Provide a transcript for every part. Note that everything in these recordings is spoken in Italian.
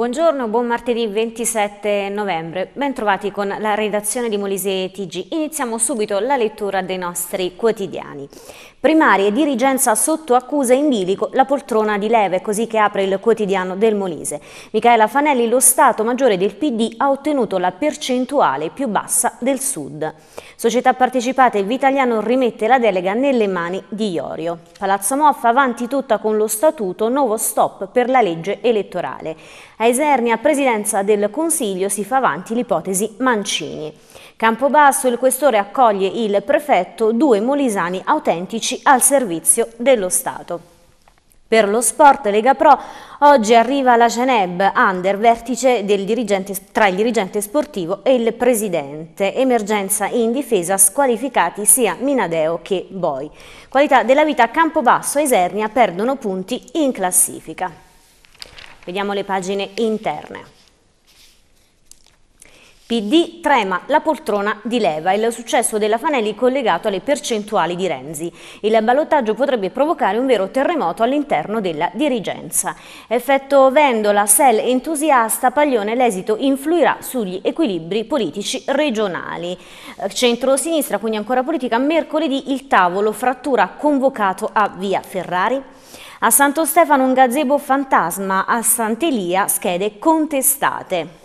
Buongiorno, buon martedì 27 novembre. Bentrovati con la redazione di Molise TG. Iniziamo subito la lettura dei nostri quotidiani primarie e dirigenza sotto accusa in bilico la poltrona di leve, così che apre il quotidiano del Molise. Michaela Fanelli, lo Stato Maggiore del PD, ha ottenuto la percentuale più bassa del Sud. Società partecipate Vitaliano rimette la delega nelle mani di Iorio. Palazzo Moffa avanti tutta con lo statuto, nuovo stop per la legge elettorale. A Esernia, presidenza del Consiglio, si fa avanti l'ipotesi Mancini. Campobasso il questore accoglie il prefetto, due molisani autentici al servizio dello Stato. Per lo sport Lega Pro oggi arriva la Ceneb Under, vertice tra il dirigente sportivo e il presidente. Emergenza in difesa, squalificati sia Minadeo che Boi. Qualità della vita Campobasso e Esernia perdono punti in classifica. Vediamo le pagine interne. PD trema la poltrona di leva, il successo della Fanelli collegato alle percentuali di Renzi. Il ballottaggio potrebbe provocare un vero terremoto all'interno della dirigenza. Effetto Vendola, Sel entusiasta, Paglione, l'esito influirà sugli equilibri politici regionali. Eh, centro-sinistra, quindi ancora politica, mercoledì il tavolo frattura convocato a Via Ferrari. A Santo Stefano un gazebo fantasma, a Sant'Elia schede contestate.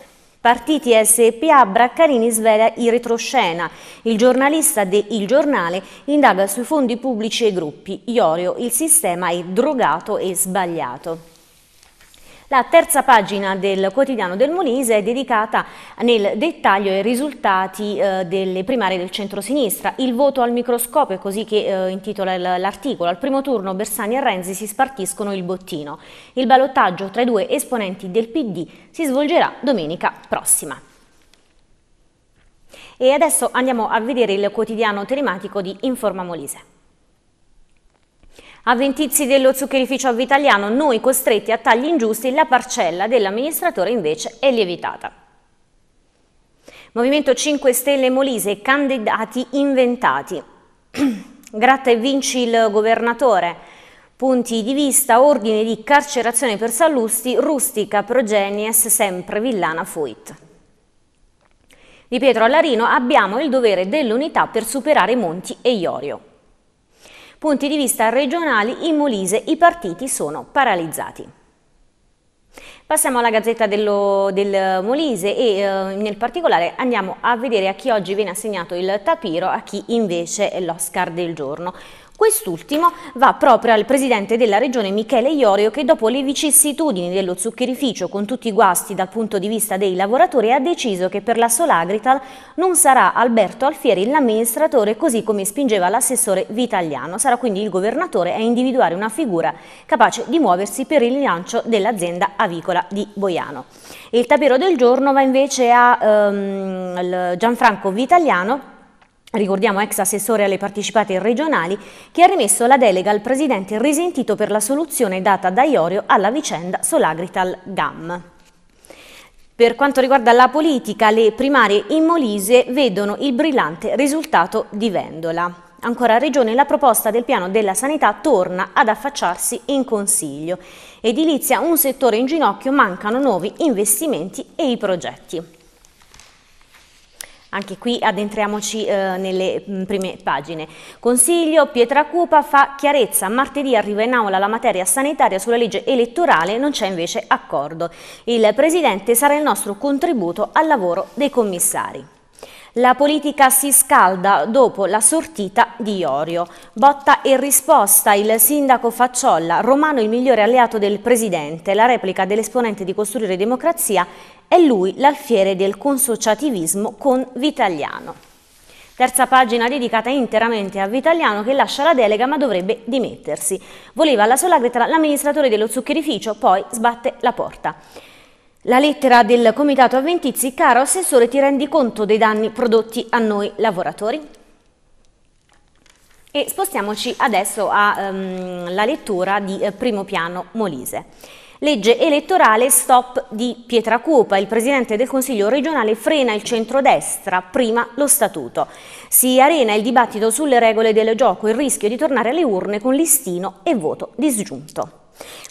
Partiti SPA Braccarini svela in retroscena. Il giornalista de Il Giornale indaga sui fondi pubblici e gruppi. Iorio, il sistema è drogato e sbagliato. La terza pagina del quotidiano del Molise è dedicata nel dettaglio ai risultati eh, delle primarie del centro-sinistra. Il voto al microscopio, è così che eh, intitola l'articolo. Al primo turno Bersani e Renzi si spartiscono il bottino. Il ballottaggio tra i due esponenti del PD si svolgerà domenica prossima. E adesso andiamo a vedere il quotidiano telematico di Informa Molise. A Ventizzi dello zuccherificio avvitaliano, noi costretti a tagli ingiusti, la parcella dell'amministratore invece è lievitata. Movimento 5 Stelle Molise, candidati inventati. Gratta e vinci il governatore. Punti di vista, ordine di carcerazione per Sallusti, rustica, progenies, sempre villana fuit. Di Pietro Allarino abbiamo il dovere dell'unità per superare Monti e Iorio. Punti di vista regionali, in Molise i partiti sono paralizzati. Passiamo alla Gazzetta dello, del Molise e eh, nel particolare andiamo a vedere a chi oggi viene assegnato il tapiro, a chi invece l'Oscar del giorno. Quest'ultimo va proprio al presidente della regione Michele Iorio che dopo le vicissitudini dello zuccherificio con tutti i guasti dal punto di vista dei lavoratori ha deciso che per la Solagrital non sarà Alberto Alfieri l'amministratore così come spingeva l'assessore Vitaliano. Sarà quindi il governatore a individuare una figura capace di muoversi per il rilancio dell'azienda avicola di Boiano. Il tapiro del giorno va invece a ehm, Gianfranco Vitaliano ricordiamo ex assessore alle partecipate regionali, che ha rimesso la delega al presidente risentito per la soluzione data da Iorio alla vicenda Solagrital GAM. Per quanto riguarda la politica, le primarie in Molise vedono il brillante risultato di Vendola. Ancora a Regione la proposta del piano della sanità torna ad affacciarsi in Consiglio. Edilizia un settore in ginocchio, mancano nuovi investimenti e i progetti. Anche qui addentriamoci eh, nelle mh, mm, prime pagine. Consiglio, Pietra Cupa fa chiarezza, martedì arriva in aula la materia sanitaria sulla legge elettorale, non c'è invece accordo. Il Presidente sarà il nostro contributo al lavoro dei commissari. La politica si scalda dopo la sortita di Iorio. Botta e risposta il sindaco Facciolla, Romano il migliore alleato del presidente. La replica dell'esponente di Costruire Democrazia è lui l'alfiere del consociativismo con Vitaliano. Terza pagina dedicata interamente a Vitaliano che lascia la delega ma dovrebbe dimettersi. Voleva la sola l'amministratore dello zuccherificio, poi sbatte la porta. La lettera del Comitato Aventizi, caro Assessore, ti rendi conto dei danni prodotti a noi lavoratori? E spostiamoci adesso alla ehm, um, lettura di eh, Primo Piano Molise. Legge elettorale stop di Pietracupa. Il presidente del Consiglio regionale frena il centrodestra, prima lo statuto. Si arena il dibattito sulle regole del gioco, il rischio di tornare alle urne con listino e voto disgiunto.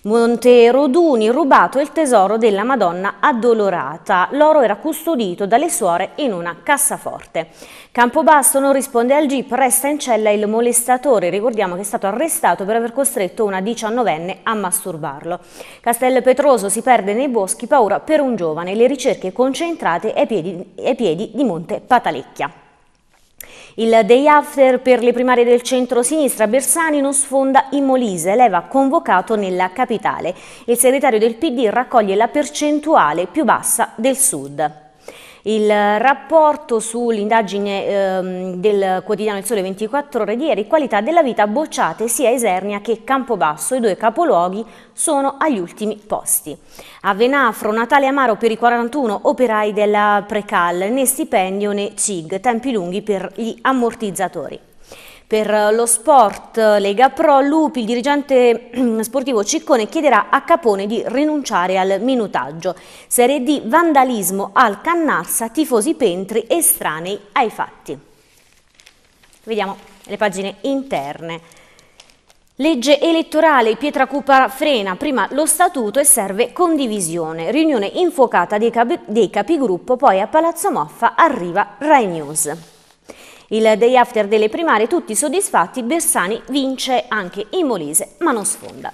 Monte Roduni rubato il tesoro della Madonna addolorata. L'oro era custodito dalle suore in una cassaforte. Campobasso non risponde al GIP, resta in cella il molestatore. Ricordiamo che è stato arrestato per aver costretto una diciannovenne a masturbarlo. Castel Petroso si perde nei boschi, paura per un giovane. Le ricerche concentrate ai piedi, ai piedi di Monte Patalecchia. Il day after per le primarie del centro-sinistra, Bersani non sfonda in Molise, leva convocato nella capitale. Il segretario del PD raccoglie la percentuale più bassa del sud. Il rapporto sull'indagine ehm, del quotidiano Il Sole 24 Ore di ieri, qualità della vita bocciate sia Esernia che Campobasso, i due capoluoghi sono agli ultimi posti. A Venafro, Natale Amaro per i 41 operai della Precal, né stipendio né CIG, tempi lunghi per gli ammortizzatori. Per eh, lo sport eh, Lega Pro Lupi, il dirigente sportivo Ciccone chiederà a Capone di rinunciare al minutaggio. Serie D vandalismo al Cannarsa, tifosi pentri estranei ai fatti. Vediamo le pagine interne. Legge elettorale Pietra Cupa frena prima lo statuto e serve condivisione. Riunione infuocata dei, cap dei capigruppo, poi a Palazzo Moffa arriva Rai News. Il day after delle primarie, tutti soddisfatti, Bersani vince anche in Molise, ma non sfonda.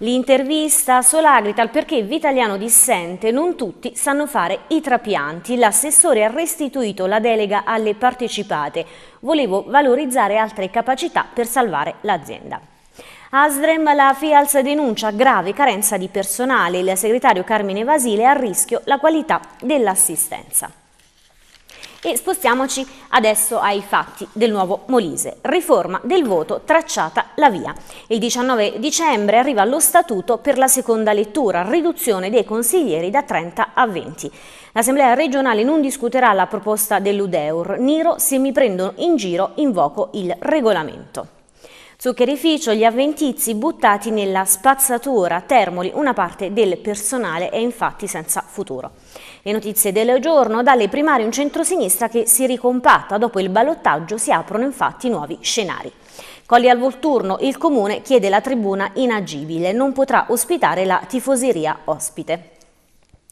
L'intervista Solagrit al perché Vitaliano dissente, non tutti sanno fare i trapianti. L'assessore ha restituito la delega alle partecipate. Volevo valorizzare altre capacità per salvare l'azienda. Asdrem, la FIALS denuncia grave carenza di personale. Il segretario Carmine Vasile a rischio la qualità dell'assistenza. E spostiamoci adesso ai fatti del nuovo Molise. Riforma del voto tracciata la via. Il 19 dicembre arriva lo statuto per la seconda lettura, riduzione dei consiglieri da 30 a 20. L'Assemblea regionale non discuterà la proposta dell'Udeur. Niro, se mi prendono in giro, invoco il regolamento. Zuccherificio, gli avventizi buttati nella spazzatura, Termoli, una parte del personale è infatti senza futuro. Le notizie del giorno, dalle primarie un centro-sinistra che si ricompatta, dopo il ballottaggio si aprono infatti nuovi scenari. Colli al Volturno, il comune chiede la tribuna inagibile, non potrà ospitare la tifoseria ospite.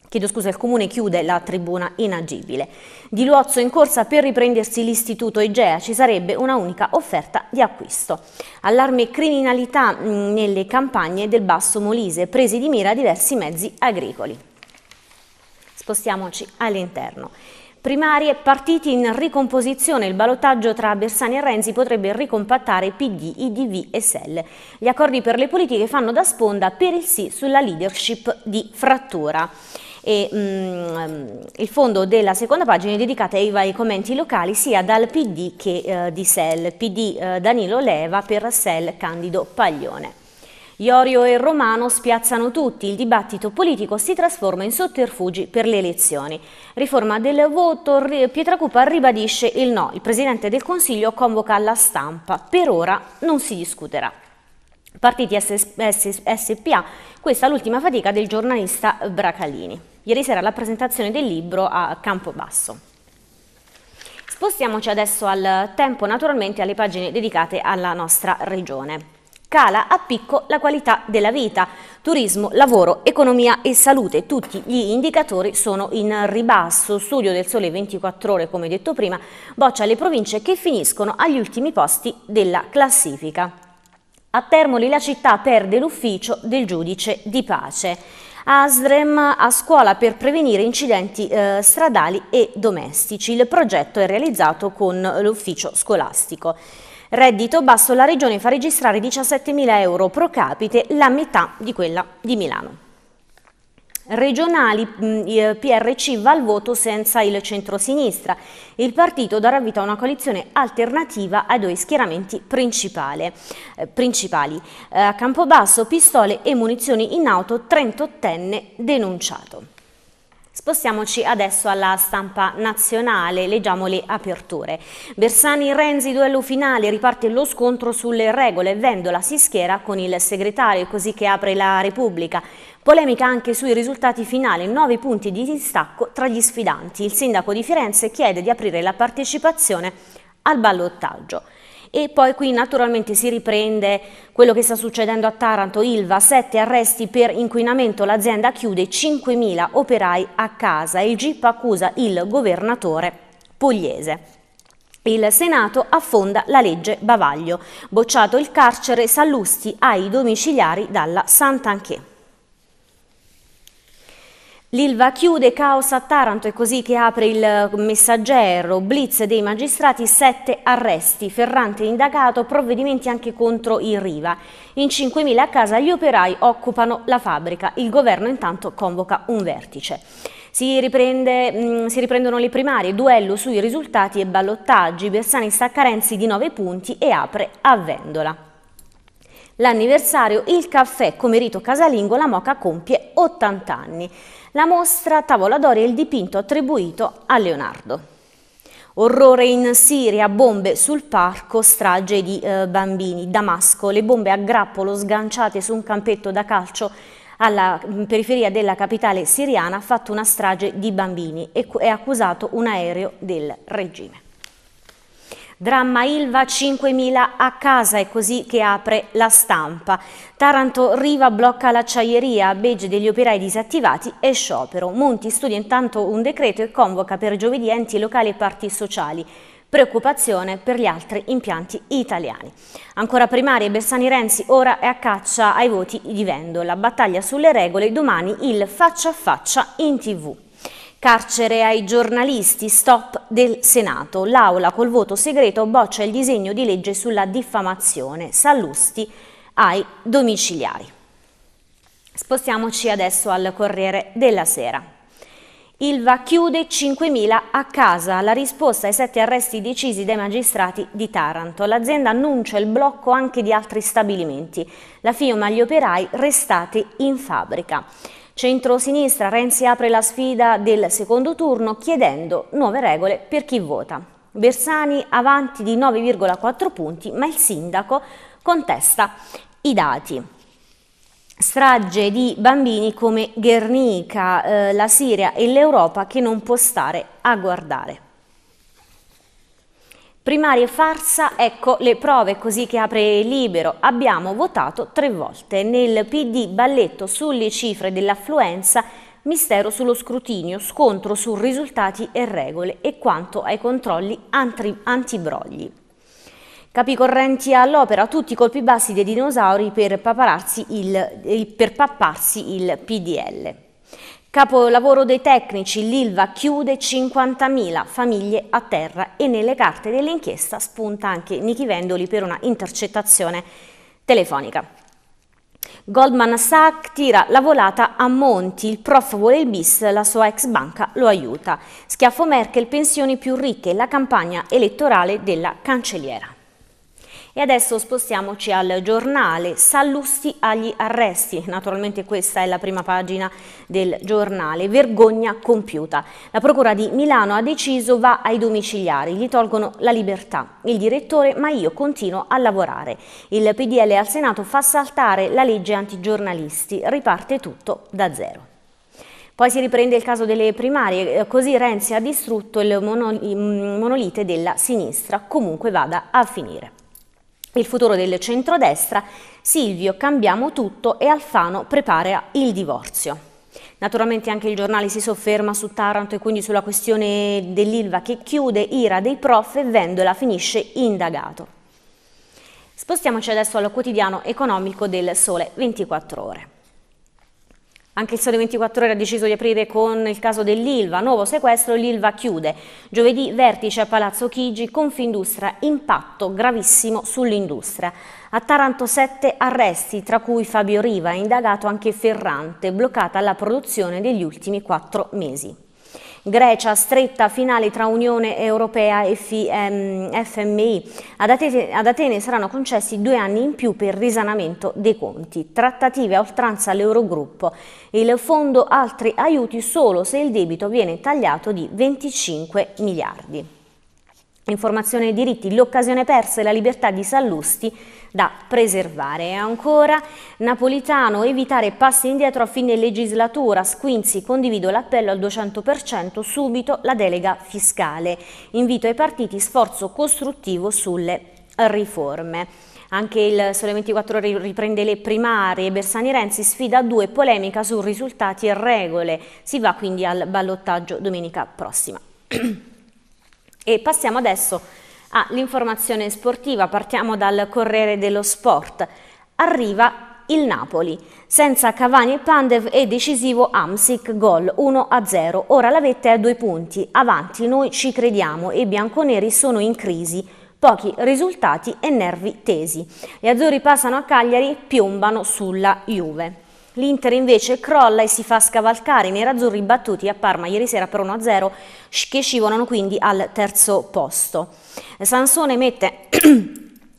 Chiedo scusa, il comune chiude la tribuna inagibile. Di Luozzo in corsa per riprendersi l'istituto Igea ci sarebbe una unica offerta di acquisto. Allarme criminalità mm, nelle campagne del Basso Molise, presi di mira diversi mezzi agricoli. Spostiamoci all'interno. Primarie, partiti in ricomposizione, il balottaggio tra Bersani e Renzi potrebbe ricompattare PD, IDV e SEL. Gli accordi per le politiche fanno da sponda per il sì sulla leadership di frattura. E, um, il fondo della seconda pagina è dedicato ai vari commenti locali sia dal PD che uh, di SEL. PD uh, eh, Danilo Leva per SEL Candido Paglione. Iorio e Romano spiazzano tutti, il dibattito politico si trasforma in sotterfugi per le elezioni. Riforma del voto, Pietracupa ribadisce il no, il Presidente del Consiglio convoca la stampa, per ora non si discuterà. Partiti SPA, questa è l'ultima fatica del giornalista Bracalini. Ieri sera la presentazione del libro a Campobasso. Spostiamoci adesso al tempo, naturalmente alle pagine dedicate alla nostra regione scala a picco la qualità della vita. Turismo, lavoro, economia e salute, tutti gli indicatori sono in ribasso. Studio del Sole 24 Ore, come detto prima, boccia le province che finiscono agli ultimi posti della classifica. A Termoli la città perde l'ufficio del giudice di pace. ASREM a scuola per prevenire incidenti eh, stradali e domestici. Il progetto è realizzato con l'ufficio scolastico. Reddito basso, la regione fa registrare 17.000 euro pro capite, la metà di quella di Milano regionali mm, eh, PRC va al voto senza il centro-sinistra. Il partito darà vita a una coalizione alternativa ai due schieramenti eh, principali. Eh, a Campobasso pistole e munizioni in auto 38enne denunciato. Spostiamoci adesso alla stampa nazionale, leggiamo le aperture. Bersani-Renzi, duello finale, riparte lo scontro sulle regole, Vendola si schiera con il segretario, così che apre la Repubblica. Polemica anche sui risultati finali, 9 punti di distacco tra gli sfidanti. Il sindaco di Firenze chiede di aprire la partecipazione al ballottaggio. E poi qui naturalmente si riprende quello che sta succedendo a Taranto, Ilva, 7 arresti per inquinamento, l'azienda chiude 5.000 operai a casa, il GIP accusa il governatore pugliese. Il Senato affonda la legge Bavaglio, bocciato il carcere Sallusti ai domiciliari dalla Sant'Anché. L'Ilva chiude, caos a Taranto, è così che apre il eh, messaggero, blitz dei magistrati, sette arresti, Ferrante indagato, provvedimenti anche contro il Riva. In 5.000 a casa gli operai occupano la fabbrica, il governo intanto convoca un vertice. Si, riprende, mh, mm, si, riprendono le primarie, duello sui risultati e ballottaggi. Bersani sta a Carenzi di 9 punti e apre a Vendola l'anniversario Il caffè come rito casalingo la Moca compie 80 anni. La mostra Tavola d'Oro e il dipinto attribuito a Leonardo. Orrore in Siria, bombe sul parco, strage di eh, bambini. Damasco, le bombe a grappolo sganciate su un campetto da calcio alla periferia della capitale siriana ha fatto una strage di bambini e è accusato un aereo del regime. Dramma Ilva 5.000 a casa, è così che apre la stampa. Taranto Riva blocca l'acciaieria, begge degli operai disattivati e sciopero. Monti studia intanto un decreto e convoca per giovedì enti locali e parti sociali preoccupazione per gli altri impianti italiani. Ancora primarie, Bersani Renzi ora è a caccia ai voti di Vendo. La battaglia sulle regole, domani il faccia a faccia in tv. Carcere ai giornalisti, stop del Senato. L'Aula col voto segreto boccia il disegno di legge sulla diffamazione. Sallusti ai domiciliari. Spostiamoci adesso al Corriere della Sera. Ilva chiude 5.000 a casa, la risposta ai sette arresti decisi dai magistrati di Taranto. L'azienda annuncia il blocco anche di altri stabilimenti. La firma agli operai restati in fabbrica. Centro-sinistra, Renzi apre la sfida del secondo turno chiedendo nuove regole per chi vota. Bersani avanti di 9,4 punti, ma il sindaco contesta i dati. Strage di bambini come Guernica, eh, la Siria e l'Europa che non può stare a guardare. Primarie farsa, ecco le prove, così che apre libero. Abbiamo votato tre volte. Nel PD balletto sulle cifre dell'affluenza, mistero sullo scrutinio, scontro su risultati e regole e quanto ai controlli antibrogli. correnti all'opera, tutti i colpi bassi dei dinosauri per, il, per papparsi il PDL. Capolavoro dei tecnici, l'Ilva chiude 50.000 famiglie a terra e nelle carte dell'inchiesta spunta anche Niki Vendoli per una intercettazione telefonica. Goldman Sachs tira la volata a Monti, il prof vuole il bis, la sua ex banca lo aiuta. Schiaffo Merkel, pensioni più ricche, la campagna elettorale della cancelliera. E adesso spostiamoci al giornale, Sallusti agli arresti, naturalmente questa è la prima pagina del giornale, vergogna compiuta. La Procura di Milano ha deciso va ai domiciliari, gli tolgono la libertà. Il direttore, ma io continuo a lavorare. Il PDL al Senato fa saltare la legge antigiornalisti, riparte tutto da zero. Poi si riprende il caso delle primarie, eh, così Renzi ha distrutto il mm, monolite della sinistra, comunque vada a finire il futuro del centrodestra, Silvio cambiamo tutto e Alfano prepara il divorzio. Naturalmente anche il giornale si sofferma su Taranto e quindi sulla questione dell'Ilva che chiude ira dei prof e Vendola finisce indagato. Spostiamoci adesso al quotidiano economico del Sole 24 ore. Anche il Sole 24 Ore ha deciso di aprire con il caso dell'ILVA, nuovo sequestro, l'ILVA chiude. Giovedì vertice a Palazzo Chigi, Confindustria, impatto gravissimo sull'industria. A Taranto 7 arresti, tra cui Fabio Riva, indagato anche Ferrante, bloccata la produzione degli ultimi quattro mesi. Grecia, stretta finale tra Unione Europea e FMI. Ehm, ad Atene, saranno concessi due anni in più per risanamento dei conti. Trattative a oltranza all'Eurogruppo. Il fondo altri aiuti solo se il debito viene tagliato di 25 miliardi. Informazione e diritti, l'occasione persa e la libertà di Sallusti da preservare. E ancora Napolitano, evitare passi indietro a fine legislatura, Squinzi, condivido l'appello al 200%, subito la delega fiscale. Invito ai partiti sforzo costruttivo sulle riforme. Anche il Sole 24 Ore riprende le primarie, Bersani Renzi sfida a due, polemica su risultati e regole. Si va quindi al ballottaggio domenica prossima. E passiamo adesso all'informazione sportiva, partiamo dal Corriere dello Sport. Arriva il Napoli. Senza Cavani e Pandev è decisivo Amsic, gol 1-0. Ora la vetta è a due punti. Avanti, noi ci crediamo e i bianconeri sono in crisi. Pochi risultati e nervi tesi. Gli azzurri passano a Cagliari, piombano sulla Juve. L'Inter invece crolla e si fa scavalcare i nerazzurri battuti a Parma ieri sera per 1-0 che scivolano quindi al terzo posto. Sansone mette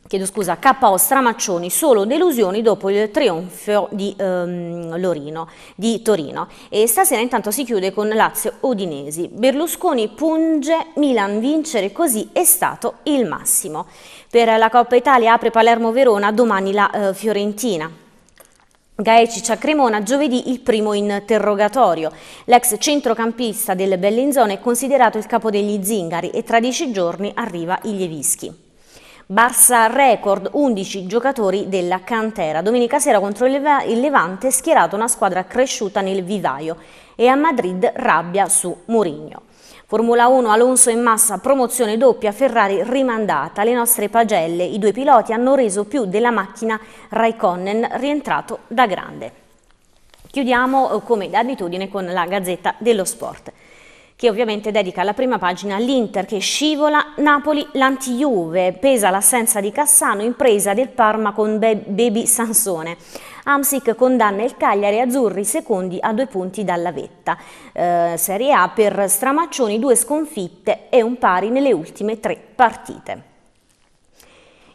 chiedo scusa, KO Stramaccioni, solo delusioni dopo il trionfo di, ehm, Lorino, di Torino. E stasera intanto si chiude con Lazio Udinesi. Berlusconi punge, Milan vincere così è stato il massimo. Per la Coppa Italia apre Palermo-Verona, domani la eh, Fiorentina. Gaeci a Cremona giovedì il primo interrogatorio. L'ex centrocampista del Bellinzone è considerato il capo degli zingari e tra dieci giorni arriva il Lievischi. Barça record 11 giocatori della cantera. Domenica sera contro il Levante schierato una squadra cresciuta nel vivaio e a Madrid rabbia su Mourinho. Formula 1 Alonso in massa, promozione doppia, Ferrari rimandata. Le nostre pagelle, i due piloti hanno reso più della macchina Raikkonen rientrato da grande. Chiudiamo eh, come d'abitudine con la Gazzetta dello Sport che ovviamente dedica la prima pagina all'Inter che scivola, Napoli l'anti-Juve, pesa l'assenza di Cassano, impresa del Parma con Be Baby Sansone. Amsic condanna il Cagliari Azzurri secondi a due punti dalla vetta. Eh, serie A per Stramaccioni due sconfitte e un pari nelle ultime tre partite.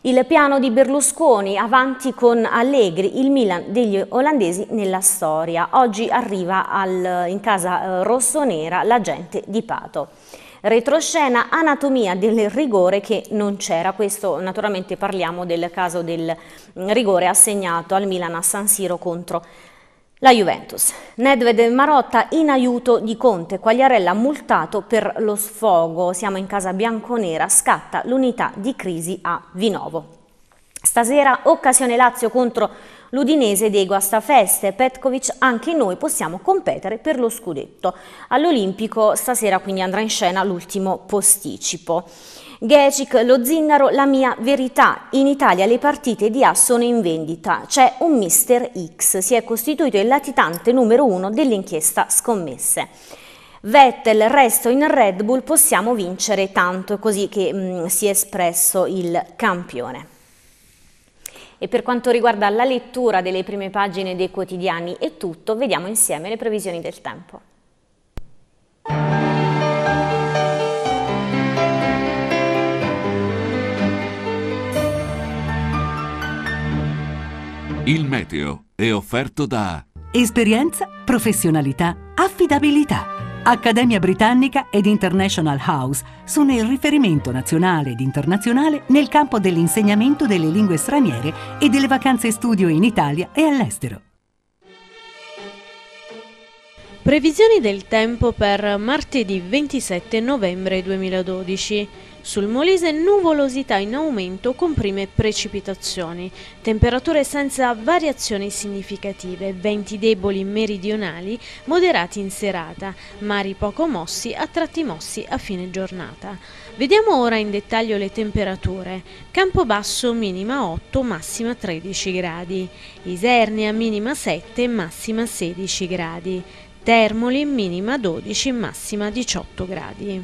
Il piano di Berlusconi, avanti con Allegri, il Milan degli olandesi nella storia. Oggi arriva al, in casa eh, rossonera l'agente di Pato. Retroscena, anatomia del rigore che non c'era. Questo naturalmente parliamo del caso del mm, rigore assegnato al Milan a San Siro contro la Juventus. Nedved e Marotta in aiuto di Conte, Quagliarella multato per lo sfogo. Siamo in casa bianconera, scatta l'unità di crisi a Vinovo. Stasera occasione Lazio contro l'Udinese dei Guastafeste. Petkovic, anche noi possiamo competere per lo scudetto. All'Olimpico stasera quindi andrà in scena l'ultimo posticipo. Gecic, lo Zinnaro, la mia verità. In Italia le partite di A sono in vendita. C'è un Mister X, si è costituito il latitante numero uno dell'inchiesta scommesse. Vettel, resto in Red Bull, possiamo vincere tanto, così che mh, mm, si è espresso il campione. E per quanto riguarda la lettura delle prime pagine dei quotidiani è tutto, vediamo insieme le previsioni del tempo. proprio e offerto da Esperienza, professionalità, affidabilità. Accademia Britannica ed International House sono il riferimento nazionale ed internazionale nel campo dell'insegnamento delle lingue straniere e delle vacanze studio in Italia e all'estero. Previsioni del tempo per martedì 27 novembre 2012. Sul Molise nuvolosità in aumento con prime precipitazioni, temperature senza variazioni significative, venti deboli meridionali moderati in serata, mari poco mossi a tratti mossi a fine giornata. Vediamo ora in dettaglio le temperature. Campobasso minima 8, massima 13 gradi. Isernia minima 7, massima 16 gradi. Termoli minima 12, massima 18 gradi.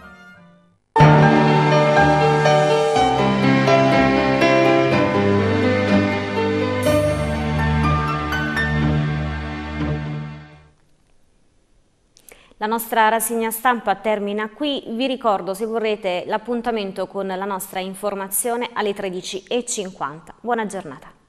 La nostra rassegna stampa termina qui, vi ricordo se vorrete l'appuntamento con la nostra informazione alle 13.50. Buona giornata.